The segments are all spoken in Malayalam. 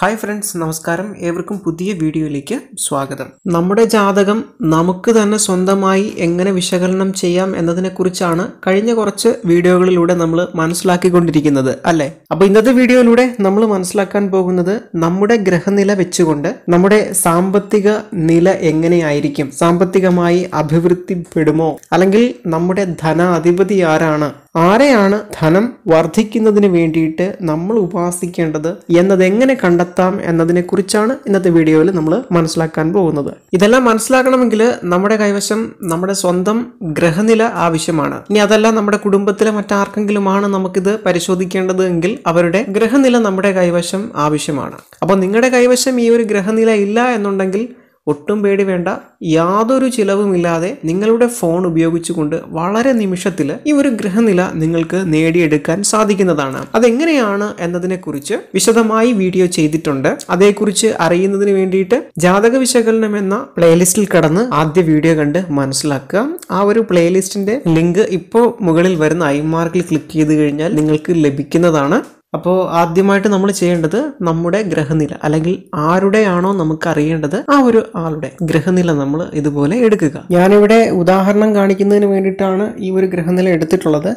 ഹായ് ഫ്രണ്ട്സ് നമസ്കാരം ഏവർക്കും പുതിയ വീഡിയോയിലേക്ക് സ്വാഗതം നമ്മുടെ ജാതകം നമുക്ക് തന്നെ സ്വന്തമായി എങ്ങനെ വിശകലനം ചെയ്യാം എന്നതിനെക്കുറിച്ചാണ് കഴിഞ്ഞ കുറച്ച് വീഡിയോകളിലൂടെ നമ്മൾ മനസ്സിലാക്കിക്കൊണ്ടിരിക്കുന്നത് അല്ലേ അപ്പോൾ ഇന്നത്തെ വീഡിയോയിലൂടെ നമ്മൾ മനസ്സിലാക്കാൻ പോകുന്നത് നമ്മുടെ ഗ്രഹനില വെച്ചുകൊണ്ട് നമ്മുടെ സാമ്പത്തിക നില എങ്ങനെയായിരിക്കും സാമ്പത്തികമായി അഭിവൃദ്ധിപ്പെടുമോ അല്ലെങ്കിൽ നമ്മുടെ ധനാധിപതി ആരാണ് ആരെയാണ് ധനം വർദ്ധിക്കുന്നതിന് വേണ്ടിയിട്ട് നമ്മൾ ഉപാസിക്കേണ്ടത് എന്നത് എങ്ങനെ കണ്ടെത്താം എന്നതിനെക്കുറിച്ചാണ് ഇന്നത്തെ വീഡിയോയിൽ നമ്മൾ മനസ്സിലാക്കാൻ പോകുന്നത് ഇതെല്ലാം മനസ്സിലാക്കണമെങ്കിൽ നമ്മുടെ കൈവശം നമ്മുടെ സ്വന്തം ഗ്രഹനില ആവശ്യമാണ് ഇനി അതല്ല നമ്മുടെ കുടുംബത്തിലെ മറ്റാർക്കെങ്കിലുമാണ് നമുക്കിത് പരിശോധിക്കേണ്ടത് എങ്കിൽ അവരുടെ ഗ്രഹനില നമ്മുടെ കൈവശം ആവശ്യമാണ് അപ്പോൾ നിങ്ങളുടെ കൈവശം ഈ ഒരു ഗ്രഹനില ഇല്ല എന്നുണ്ടെങ്കിൽ ഒട്ടും പേടി വേണ്ട യാതൊരു ചിലവുമില്ലാതെ നിങ്ങളുടെ ഫോൺ ഉപയോഗിച്ചുകൊണ്ട് വളരെ നിമിഷത്തിൽ ഈ ഒരു ഗ്രഹനില നിങ്ങൾക്ക് നേടിയെടുക്കാൻ സാധിക്കുന്നതാണ് അതെങ്ങനെയാണ് എന്നതിനെക്കുറിച്ച് വിശദമായി വീഡിയോ ചെയ്തിട്ടുണ്ട് അതേക്കുറിച്ച് അറിയുന്നതിന് വേണ്ടിയിട്ട് ജാതക വിശകലനം എന്ന പ്ലേലിസ്റ്റിൽ കടന്ന് ആദ്യ വീഡിയോ കണ്ട് മനസ്സിലാക്കുക ആ ഒരു പ്ലേലിസ്റ്റിന്റെ ലിങ്ക് ഇപ്പോൾ മുകളിൽ വരുന്ന ഐ മാർക്കിൽ ക്ലിക്ക് ചെയ്ത് കഴിഞ്ഞാൽ നിങ്ങൾക്ക് ലഭിക്കുന്നതാണ് അപ്പോൾ ആദ്യമായിട്ട് നമ്മൾ ചെയ്യേണ്ടത് നമ്മുടെ ഗ്രഹനില അല്ലെങ്കിൽ ആരുടെയാണോ നമുക്ക് അറിയേണ്ടത് ആ ഒരു ആളുടെ ഗ്രഹനില നമ്മൾ ഇതുപോലെ എടുക്കുക ഞാനിവിടെ ഉദാഹരണം കാണിക്കുന്നതിന് വേണ്ടിയിട്ടാണ് ഈ ഒരു ഗ്രഹനില എടുത്തിട്ടുള്ളത്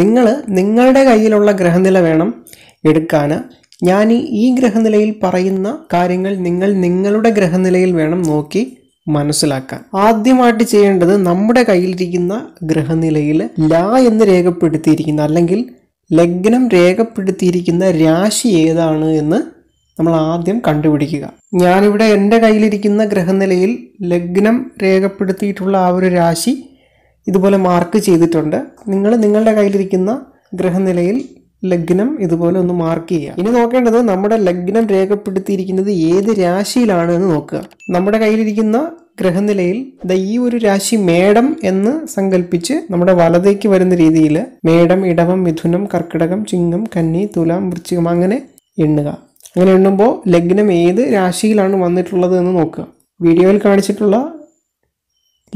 നിങ്ങൾ നിങ്ങളുടെ കയ്യിലുള്ള ഗ്രഹനില വേണം എടുക്കാൻ ഞാൻ ഈ ഗ്രഹനിലയിൽ പറയുന്ന കാര്യങ്ങൾ നിങ്ങൾ നിങ്ങളുടെ ഗ്രഹനിലയിൽ വേണം നോക്കി മനസ്സിലാക്കാൻ ആദ്യമായിട്ട് ചെയ്യേണ്ടത് നമ്മുടെ കയ്യിലിരിക്കുന്ന ഗ്രഹനിലയിൽ ല എന്ന് രേഖപ്പെടുത്തിയിരിക്കുന്ന അല്ലെങ്കിൽ ലഗ്നം രേഖപ്പെടുത്തിയിരിക്കുന്ന രാശി ഏതാണ് എന്ന് നമ്മൾ ആദ്യം കണ്ടുപിടിക്കുക ഞാനിവിടെ എൻ്റെ കയ്യിലിരിക്കുന്ന ഗ്രഹനിലയിൽ ലഗ്നം രേഖപ്പെടുത്തിയിട്ടുള്ള ആ ഒരു രാശി ഇതുപോലെ മാർക്ക് ചെയ്തിട്ടുണ്ട് നിങ്ങൾ നിങ്ങളുടെ കയ്യിലിരിക്കുന്ന ഗ്രഹനിലയിൽ ലഗ്നം ഇതുപോലെ ഒന്ന് മാർക്ക് ചെയ്യുക ഇനി നോക്കേണ്ടത് നമ്മുടെ ലഗ്നം രേഖപ്പെടുത്തിയിരിക്കുന്നത് ഏത് രാശിയിലാണ് എന്ന് നോക്കുക നമ്മുടെ കയ്യിലിരിക്കുന്ന ഗ്രഹനിലയിൽ ഈ ഒരു രാശി മേടം എന്ന് സങ്കല്പിച്ച് നമ്മുടെ വലതേക്ക് വരുന്ന രീതിയിൽ മേടം ഇടവം മിഥുനം കർക്കിടകം ചിങ്ങം കന്നി തുലാം വൃശ്ചികം അങ്ങനെ എണ്ണുക അങ്ങനെ എണ്ണുമ്പോൾ ലഗ്നം ഏത് രാശിയിലാണ് വന്നിട്ടുള്ളത് എന്ന് നോക്കുക വീഡിയോയിൽ കാണിച്ചിട്ടുള്ള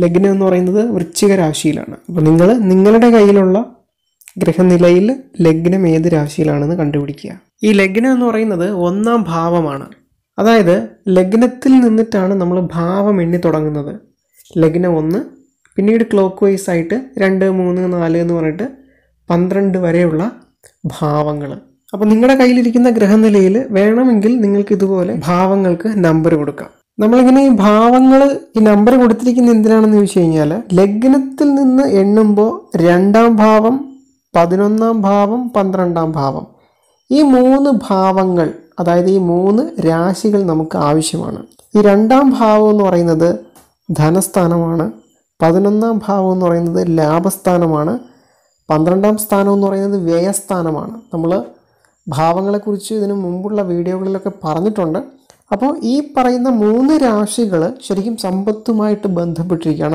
ലഗ്നം എന്ന് പറയുന്നത് വൃശ്ചിക രാശിയിലാണ് അപ്പോൾ നിങ്ങൾ നിങ്ങളുടെ കയ്യിലുള്ള ഗ്രഹനിലയിൽ ലഗ്നം ഏത് രാശിയിലാണെന്ന് കണ്ടുപിടിക്കുക ഈ ലഗ്നം എന്ന് പറയുന്നത് ഒന്നാം ഭാവമാണ് അതായത് ലഗ്നത്തിൽ നിന്നിട്ടാണ് നമ്മൾ ഭാവം എണ്ണി തുടങ്ങുന്നത് ലഗ്നം ഒന്ന് പിന്നീട് ക്ലോക്ക് വൈസ് ആയിട്ട് രണ്ട് മൂന്ന് നാല് എന്ന് പറഞ്ഞിട്ട് പന്ത്രണ്ട് വരെയുള്ള ഭാവങ്ങൾ അപ്പോൾ നിങ്ങളുടെ കയ്യിലിരിക്കുന്ന ഗ്രഹനിലയിൽ വേണമെങ്കിൽ നിങ്ങൾക്ക് ഇതുപോലെ ഭാവങ്ങൾക്ക് നമ്പർ കൊടുക്കാം നമ്മളിങ്ങനെ ഈ ഭാവങ്ങൾ ഈ നമ്പർ കൊടുത്തിരിക്കുന്ന എന്തിനാണെന്ന് ചോദിച്ചു കഴിഞ്ഞാൽ ലഗ്നത്തിൽ നിന്ന് എണ്ണുമ്പോൾ രണ്ടാം ഭാവം പതിനൊന്നാം ഭാവം പന്ത്രണ്ടാം ഭാവം ഈ മൂന്ന് ഭാവങ്ങൾ അതായത് ഈ മൂന്ന് രാശികൾ നമുക്ക് ആവശ്യമാണ് ഈ രണ്ടാം ഭാവം എന്ന് പറയുന്നത് ധനസ്ഥാനമാണ് പതിനൊന്നാം ഭാവം എന്ന് പറയുന്നത് ലാഭസ്ഥാനമാണ് പന്ത്രണ്ടാം സ്ഥാനം എന്ന് പറയുന്നത് വ്യയസ്ഥാനമാണ് നമ്മൾ ഭാവങ്ങളെക്കുറിച്ച് ഇതിനു മുമ്പുള്ള വീഡിയോകളിലൊക്കെ പറഞ്ഞിട്ടുണ്ട് അപ്പോൾ ഈ പറയുന്ന മൂന്ന് രാശികൾ ശരിക്കും സമ്പത്തുമായിട്ട്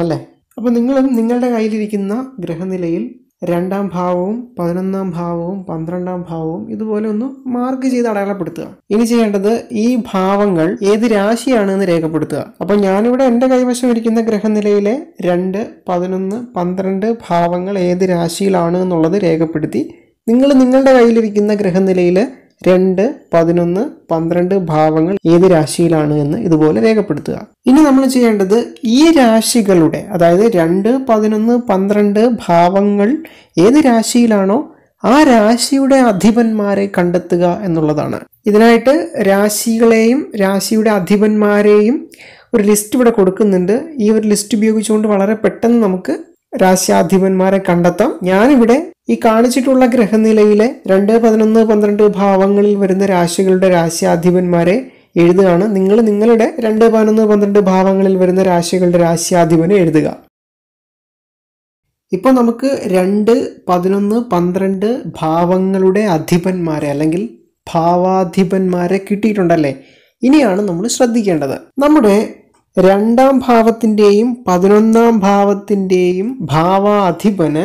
അല്ലേ അപ്പോൾ നിങ്ങളും നിങ്ങളുടെ കയ്യിലിരിക്കുന്ന ഗ്രഹനിലയിൽ രണ്ടാം ഭാവവും പതിനൊന്നാം ഭാവവും പന്ത്രണ്ടാം ഭാവവും ഇതുപോലെ ഒന്ന് മാർക്ക് ചെയ്ത് അടയാളപ്പെടുത്തുക ഇനി ചെയ്യേണ്ടത് ഈ ഭാവങ്ങൾ ഏത് രാശിയാണ് എന്ന് രേഖപ്പെടുത്തുക അപ്പോൾ ഞാനിവിടെ എൻ്റെ കൈവശം ഇരിക്കുന്ന ഗ്രഹനിലയിലെ രണ്ട് പതിനൊന്ന് പന്ത്രണ്ട് ഭാവങ്ങൾ ഏത് രാശിയിലാണ് എന്നുള്ളത് രേഖപ്പെടുത്തി നിങ്ങൾ നിങ്ങളുടെ കയ്യിലിരിക്കുന്ന ഗ്രഹനിലയിൽ രണ്ട് പതിനൊന്ന് പന്ത്രണ്ട് ഭാവങ്ങൾ ഏത് രാശിയിലാണ് എന്ന് ഇതുപോലെ രേഖപ്പെടുത്തുക ഇനി നമ്മൾ ചെയ്യേണ്ടത് ഈ രാശികളുടെ അതായത് രണ്ട് പതിനൊന്ന് പന്ത്രണ്ട് ഭാവങ്ങൾ ഏത് രാശിയിലാണോ ആ രാശിയുടെ അധിപന്മാരെ കണ്ടെത്തുക എന്നുള്ളതാണ് ഇതിനായിട്ട് രാശികളെയും രാശിയുടെ അധിപന്മാരെയും ഒരു ലിസ്റ്റ് ഇവിടെ കൊടുക്കുന്നുണ്ട് ഈ ഒരു ലിസ്റ്റ് ഉപയോഗിച്ചുകൊണ്ട് വളരെ പെട്ടെന്ന് നമുക്ക് രാശ്യാധിപന്മാരെ കണ്ടെത്താം ഞാനിവിടെ ഈ കാണിച്ചിട്ടുള്ള ഗ്രഹനിലയിലെ രണ്ട് പതിനൊന്ന് പന്ത്രണ്ട് ഭാവങ്ങളിൽ വരുന്ന രാശികളുടെ രാശ്യാധിപന്മാരെ എഴുതുകയാണ് നിങ്ങൾ നിങ്ങളുടെ രണ്ട് പതിനൊന്ന് പന്ത്രണ്ട് ഭാവങ്ങളിൽ വരുന്ന രാശികളുടെ രാശ്യാധിപനെ എഴുതുക ഇപ്പോൾ നമുക്ക് രണ്ട് പതിനൊന്ന് പന്ത്രണ്ട് ഭാവങ്ങളുടെ അധിപന്മാരെ അല്ലെങ്കിൽ ഭാവാധിപന്മാരെ കിട്ടിയിട്ടുണ്ടല്ലേ ഇനിയാണ് നമ്മൾ ശ്രദ്ധിക്കേണ്ടത് നമ്മുടെ രണ്ടാം ഭാവത്തിൻ്റെയും പതിനൊന്നാം ഭാവത്തിൻ്റെയും ഭാവാധിപന്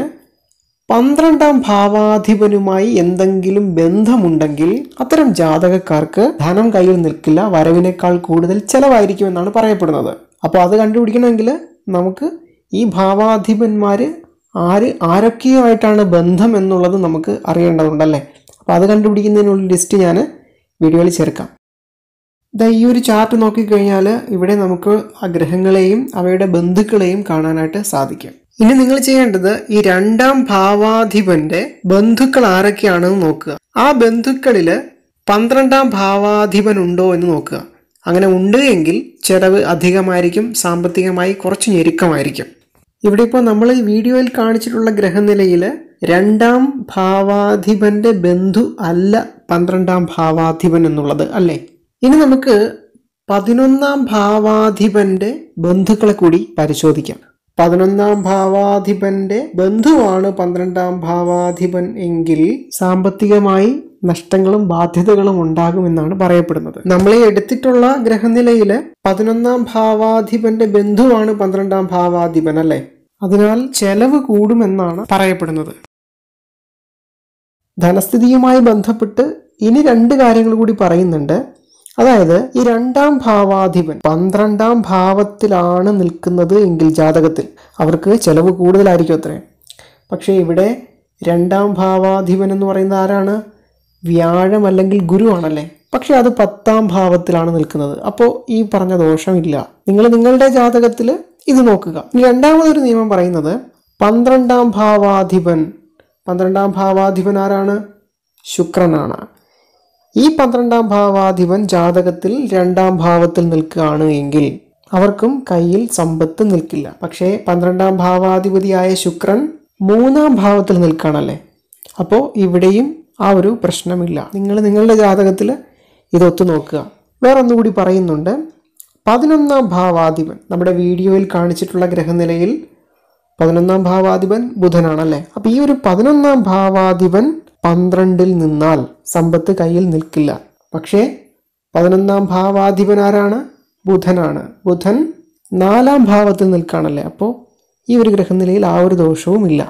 പന്ത്രണ്ടാം ഭാവാധിപനുമായി എന്തെങ്കിലും ബന്ധമുണ്ടെങ്കിൽ അത്തരം ജാതകക്കാർക്ക് ധനം കയ്യിൽ നിൽക്കില്ല വരവിനേക്കാൾ കൂടുതൽ ചെലവായിരിക്കുമെന്നാണ് പറയപ്പെടുന്നത് അപ്പോൾ അത് കണ്ടുപിടിക്കണമെങ്കിൽ നമുക്ക് ഈ ഭാവാധിപന്മാർ ആര് ആരൊക്കെയുമായിട്ടാണ് ബന്ധം എന്നുള്ളത് നമുക്ക് അറിയേണ്ടതുണ്ടല്ലേ അപ്പോൾ അത് കണ്ടുപിടിക്കുന്നതിനുള്ള ലിസ്റ്റ് ഞാൻ വീഡിയോയിൽ ചേർക്കാം ദാ ഈ ഒരു ചാർട്ട് നോക്കിക്കഴിഞ്ഞാൽ ഇവിടെ നമുക്ക് ആ ഗ്രഹങ്ങളെയും അവയുടെ ബന്ധുക്കളെയും കാണാനായിട്ട് സാധിക്കും ഇനി നിങ്ങൾ ചെയ്യേണ്ടത് ഈ രണ്ടാം ഭാവാധിപന്റെ ബന്ധുക്കൾ ആരൊക്കെയാണെന്ന് നോക്കുക ആ ബന്ധുക്കളിൽ പന്ത്രണ്ടാം ഭാവാധിപൻ ഉണ്ടോ എന്ന് നോക്കുക അങ്ങനെ ഉണ്ട് എങ്കിൽ ചെലവ് അധികമായിരിക്കും സാമ്പത്തികമായി കുറച്ച് ഞെരുക്കമായിരിക്കും ഇവിടെ ഇപ്പോൾ നമ്മൾ ഈ വീഡിയോയിൽ കാണിച്ചിട്ടുള്ള ഗ്രഹനിലയിൽ രണ്ടാം ഭാവാധിപന്റെ ബന്ധു അല്ല പന്ത്രണ്ടാം ഭാവാധിപൻ എന്നുള്ളത് അല്ലേ ഇനി നമുക്ക് പതിനൊന്നാം ഭാവാധിപന്റെ ബന്ധുക്കളെ കൂടി പരിശോധിക്കാം പതിനൊന്നാം ഭാവാധിപന്റെ ബന്ധുവാണ് പന്ത്രണ്ടാം ഭാവാധിപൻ എങ്കിൽ സാമ്പത്തികമായി നഷ്ടങ്ങളും ബാധ്യതകളും ഉണ്ടാകുമെന്നാണ് പറയപ്പെടുന്നത് നമ്മളെ എടുത്തിട്ടുള്ള ഗ്രഹനിലയില് പതിനൊന്നാം ഭാവാധിപന്റെ ബന്ധുവാണ് പന്ത്രണ്ടാം ഭാവാധിപൻ അല്ലെ അതിനാൽ ചെലവ് കൂടുമെന്നാണ് പറയപ്പെടുന്നത് ധനസ്ഥിതിയുമായി ബന്ധപ്പെട്ട് ഇനി രണ്ട് കാര്യങ്ങൾ കൂടി പറയുന്നുണ്ട് അതായത് ഈ രണ്ടാം ഭാവാധിപൻ പന്ത്രണ്ടാം ഭാവത്തിലാണ് നിൽക്കുന്നത് എങ്കിൽ ജാതകത്തിൽ അവർക്ക് ചിലവ് കൂടുതലായിരിക്കും അത്രേ പക്ഷേ ഇവിടെ രണ്ടാം ഭാവാധിപൻ എന്ന് പറയുന്നത് ആരാണ് വ്യാഴം അല്ലെങ്കിൽ ഗുരു ആണല്ലേ പക്ഷേ അത് പത്താം ഭാവത്തിലാണ് നിൽക്കുന്നത് അപ്പോൾ ഈ പറഞ്ഞ ദോഷമില്ല നിങ്ങൾ നിങ്ങളുടെ ജാതകത്തിൽ ഇത് നോക്കുക രണ്ടാമതൊരു നിയമം പറയുന്നത് പന്ത്രണ്ടാം ഭാവാധിപൻ പന്ത്രണ്ടാം ഭാവാധിപൻ ആരാണ് ശുക്രനാണ് ഈ പന്ത്രണ്ടാം ഭാവാധിപൻ ജാതകത്തിൽ രണ്ടാം ഭാവത്തിൽ നിൽക്കുകയാണ് എങ്കിൽ അവർക്കും കയ്യിൽ സമ്പത്ത് നിൽക്കില്ല പക്ഷേ പന്ത്രണ്ടാം ഭാവാധിപതിയായ ശുക്രൻ മൂന്നാം ഭാവത്തിൽ നിൽക്കുകയാണല്ലേ അപ്പോൾ ഇവിടെയും ആ ഒരു പ്രശ്നമില്ല നിങ്ങൾ നിങ്ങളുടെ ജാതകത്തിൽ ഇതൊത്തു നോക്കുക വേറെ ഒന്നുകൂടി പറയുന്നുണ്ട് പതിനൊന്നാം ഭാവാധിപൻ നമ്മുടെ വീഡിയോയിൽ കാണിച്ചിട്ടുള്ള ഗ്രഹനിലയിൽ പതിനൊന്നാം ഭാവാധിപൻ ബുധനാണല്ലേ അപ്പോൾ ഈ ഒരു പതിനൊന്നാം ഭാവാധിപൻ പന്ത്രണ്ടിൽ നിന്നാൽ സമ്പത്ത് കയ്യിൽ നിൽക്കില്ല പക്ഷേ പതിനൊന്നാം ഭാവാധിപനാരാണ് ബുധനാണ് ബുധൻ നാലാം ഭാവത്തിൽ നിൽക്കുകയാണല്ലേ അപ്പോൾ ഈ ഒരു ഗ്രഹനിലയിൽ ആ ഒരു ദോഷവും ഇല്ല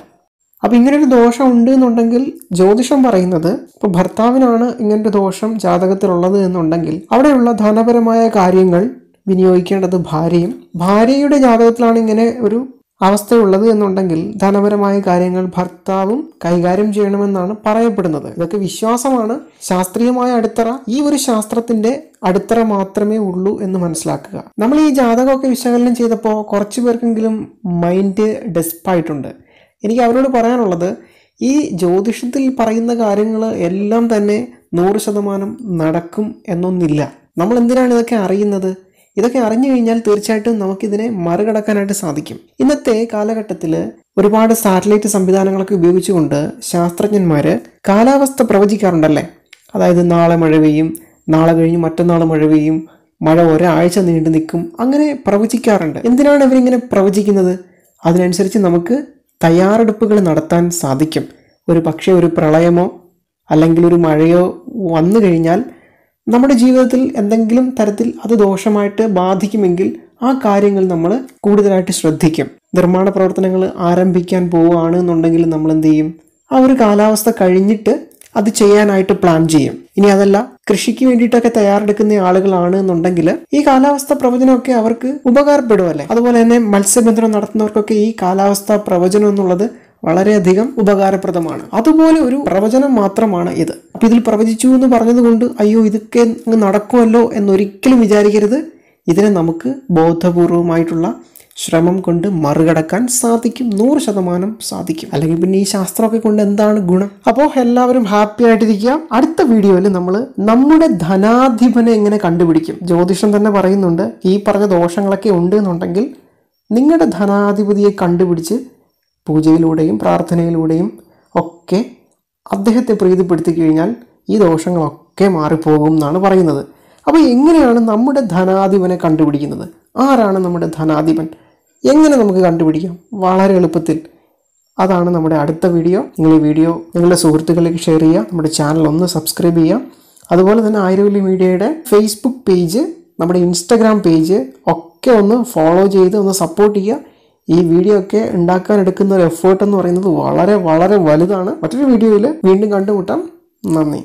അപ്പോൾ ഇങ്ങനൊരു ദോഷം ഉണ്ട് എന്നുണ്ടെങ്കിൽ ജ്യോതിഷം പറയുന്നത് ഇപ്പോൾ ഭർത്താവിനാണ് ഇങ്ങനൊരു ദോഷം ജാതകത്തിലുള്ളത് എന്നുണ്ടെങ്കിൽ അവിടെയുള്ള ധനപരമായ കാര്യങ്ങൾ വിനിയോഗിക്കേണ്ടത് ഭാര്യയും ഭാര്യയുടെ ജാതകത്തിലാണ് ഇങ്ങനെ ഒരു അവസ്ഥയുള്ളത് എന്നുണ്ടെങ്കിൽ ധനപരമായ കാര്യങ്ങൾ ഭർത്താവും കൈകാര്യം ചെയ്യണമെന്നാണ് പറയപ്പെടുന്നത് ഇതൊക്കെ വിശ്വാസമാണ് ശാസ്ത്രീയമായ അടിത്തറ ഈ ഒരു ശാസ്ത്രത്തിന്റെ അടിത്തറ മാത്രമേ ഉള്ളൂ എന്ന് മനസ്സിലാക്കുക നമ്മൾ ഈ ജാതകമൊക്കെ വിശകലനം ചെയ്തപ്പോൾ കുറച്ച് പേർക്കെങ്കിലും മൈൻഡ് ഡെസ്പായിട്ടുണ്ട് എനിക്ക് അവരോട് പറയാനുള്ളത് ഈ ജ്യോതിഷത്തിൽ പറയുന്ന കാര്യങ്ങൾ എല്ലാം തന്നെ നൂറ് ശതമാനം നടക്കും എന്നൊന്നില്ല നമ്മൾ എന്തിനാണ് ഇതൊക്കെ അറിയുന്നത് ഇതൊക്കെ അറിഞ്ഞു കഴിഞ്ഞാൽ തീർച്ചയായിട്ടും നമുക്കിതിനെ മറികടക്കാനായിട്ട് സാധിക്കും ഇന്നത്തെ കാലഘട്ടത്തിൽ ഒരുപാട് സാറ്റലൈറ്റ് സംവിധാനങ്ങളൊക്കെ ഉപയോഗിച്ചുകൊണ്ട് ശാസ്ത്രജ്ഞന്മാർ കാലാവസ്ഥ പ്രവചിക്കാറുണ്ടല്ലേ അതായത് നാളെ മഴ പെയ്യും നാളെ കഴിഞ്ഞ് മറ്റന്നാൾ മഴ പെയ്യും മഴ ഒരാഴ്ച നീണ്ടു നിൽക്കും അങ്ങനെ പ്രവചിക്കാറുണ്ട് എന്തിനാണ് ഇവരിങ്ങനെ പ്രവചിക്കുന്നത് അതിനനുസരിച്ച് നമുക്ക് തയ്യാറെടുപ്പുകൾ നടത്താൻ സാധിക്കും ഒരു പക്ഷേ ഒരു പ്രളയമോ അല്ലെങ്കിൽ ഒരു മഴയോ വന്നു കഴിഞ്ഞാൽ നമ്മുടെ ജീവിതത്തിൽ എന്തെങ്കിലും തരത്തിൽ അത് ദോഷമായിട്ട് ബാധിക്കുമെങ്കിൽ ആ കാര്യങ്ങൾ നമ്മൾ കൂടുതലായിട്ട് ശ്രദ്ധിക്കും നിർമ്മാണ പ്രവർത്തനങ്ങൾ ആരംഭിക്കാൻ പോവുകയാണ് എന്നുണ്ടെങ്കിൽ നമ്മൾ എന്ത് ചെയ്യും ആ ഒരു കാലാവസ്ഥ കഴിഞ്ഞിട്ട് അത് ചെയ്യാനായിട്ട് പ്ലാൻ ചെയ്യും ഇനി അതല്ല കൃഷിക്ക് വേണ്ടിയിട്ടൊക്കെ തയ്യാറെടുക്കുന്ന ആളുകളാണ് എന്നുണ്ടെങ്കിൽ ഈ കാലാവസ്ഥ പ്രവചനമൊക്കെ അവർക്ക് ഉപകാരപ്പെടുമല്ലേ അതുപോലെ തന്നെ മത്സ്യബന്ധനം നടത്തുന്നവർക്കൊക്കെ ഈ കാലാവസ്ഥ പ്രവചനം എന്നുള്ളത് വളരെയധികം ഉപകാരപ്രദമാണ് അതുപോലെ ഒരു പ്രവചനം മാത്രമാണ് ഇത് അപ്പം ഇതിൽ പ്രവചിച്ചു എന്ന് പറഞ്ഞതുകൊണ്ട് അയ്യോ ഇതൊക്കെ അങ്ങ് നടക്കുമല്ലോ എന്നൊരിക്കലും വിചാരിക്കരുത് ഇതിനെ നമുക്ക് ബോധപൂർവമായിട്ടുള്ള ശ്രമം കൊണ്ട് മറികടക്കാൻ സാധിക്കും നൂറ് ശതമാനം സാധിക്കും അല്ലെങ്കിൽ പിന്നെ ഈ ശാസ്ത്രമൊക്കെ കൊണ്ട് എന്താണ് ഗുണം അപ്പോൾ എല്ലാവരും ഹാപ്പി ആയിട്ടിരിക്കുക അടുത്ത വീഡിയോയിൽ നമ്മൾ നമ്മുടെ ധനാധിപനെ എങ്ങനെ കണ്ടുപിടിക്കും ജ്യോതിഷം തന്നെ പറയുന്നുണ്ട് ഈ പറഞ്ഞ ദോഷങ്ങളൊക്കെ ഉണ്ട് എന്നുണ്ടെങ്കിൽ നിങ്ങളുടെ ധനാധിപതിയെ കണ്ടുപിടിച്ച് പൂജയിലൂടെയും പ്രാർത്ഥനയിലൂടെയും ഒക്കെ അദ്ദേഹത്തെ പ്രീതിപ്പെടുത്തി കഴിഞ്ഞാൽ ഈ ദോഷങ്ങളൊക്കെ മാറിപ്പോകും എന്നാണ് പറയുന്നത് അപ്പോൾ എങ്ങനെയാണ് നമ്മുടെ ധനാധിപനെ കണ്ടുപിടിക്കുന്നത് ആരാണ് നമ്മുടെ ധനാധിപൻ എങ്ങനെ നമുക്ക് കണ്ടുപിടിക്കാം വളരെ എളുപ്പത്തിൽ അതാണ് നമ്മുടെ അടുത്ത വീഡിയോ നിങ്ങൾ ഈ വീഡിയോ നിങ്ങളുടെ സുഹൃത്തുക്കളിലേക്ക് ഷെയർ ചെയ്യുക നമ്മുടെ ചാനൽ ഒന്ന് സബ്സ്ക്രൈബ് ചെയ്യുക അതുപോലെ തന്നെ ആയിരവല്ലി മീഡിയയുടെ ഫേസ്ബുക്ക് പേജ് നമ്മുടെ ഇൻസ്റ്റഗ്രാം പേജ് ഒക്കെ ഒന്ന് ഫോളോ ചെയ്ത് ഒന്ന് സപ്പോർട്ട് ചെയ്യുക ഈ വീഡിയോ ഒക്കെ ഉണ്ടാക്കാൻ എടുക്കുന്ന ഒരു എഫേർട്ട് എന്ന് പറയുന്നത് വളരെ വളരെ വലുതാണ് മറ്റൊരു വീഡിയോയിൽ വീണ്ടും കണ്ടുമുട്ടാം നന്ദി